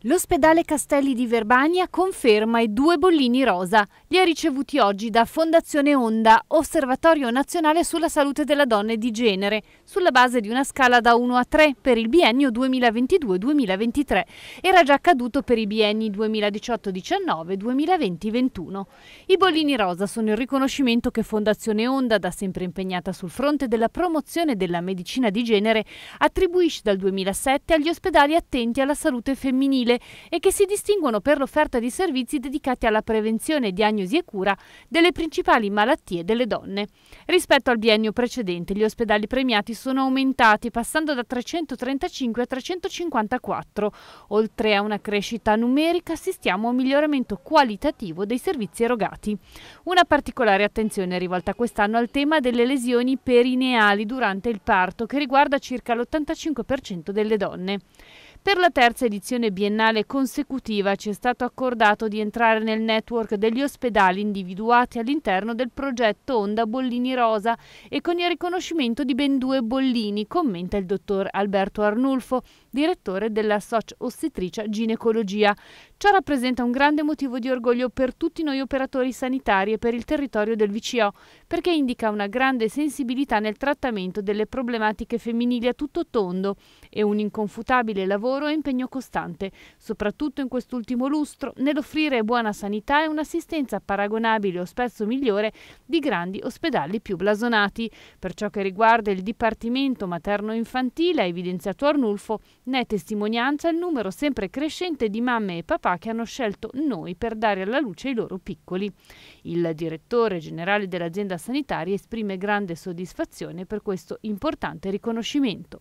L'ospedale Castelli di Verbania conferma i due bollini rosa. Li ha ricevuti oggi da Fondazione Onda, Osservatorio Nazionale sulla Salute della Donna e di Genere, sulla base di una scala da 1 a 3 per il biennio 2022-2023. Era già accaduto per i bienni 2018-19 2020-21. I bollini rosa sono il riconoscimento che Fondazione Onda, da sempre impegnata sul fronte della promozione della medicina di genere, attribuisce dal 2007 agli ospedali attenti alla salute femminile femminile e che si distinguono per l'offerta di servizi dedicati alla prevenzione, diagnosi e cura delle principali malattie delle donne. Rispetto al biennio precedente, gli ospedali premiati sono aumentati, passando da 335 a 354. Oltre a una crescita numerica, assistiamo a un miglioramento qualitativo dei servizi erogati. Una particolare attenzione è rivolta quest'anno al tema delle lesioni perineali durante il parto, che riguarda circa l'85% delle donne. Per la terza edizione biennale consecutiva ci è stato accordato di entrare nel network degli ospedali individuati all'interno del progetto Onda Bollini Rosa e con il riconoscimento di ben due bollini, commenta il dottor Alberto Arnulfo, direttore della Soc ossetricia Ginecologia. Ciò rappresenta un grande motivo di orgoglio per tutti noi operatori sanitari e per il territorio del VCO, perché indica una grande sensibilità nel trattamento delle problematiche femminili a tutto tondo e un inconfutabile lavoro lavoro e impegno costante, soprattutto in quest'ultimo lustro, nell'offrire buona sanità e un'assistenza paragonabile o spesso migliore di grandi ospedali più blasonati. Per ciò che riguarda il Dipartimento Materno-Infantile, ha evidenziato Arnulfo, ne è testimonianza il numero sempre crescente di mamme e papà che hanno scelto noi per dare alla luce i loro piccoli. Il direttore generale dell'azienda sanitaria esprime grande soddisfazione per questo importante riconoscimento.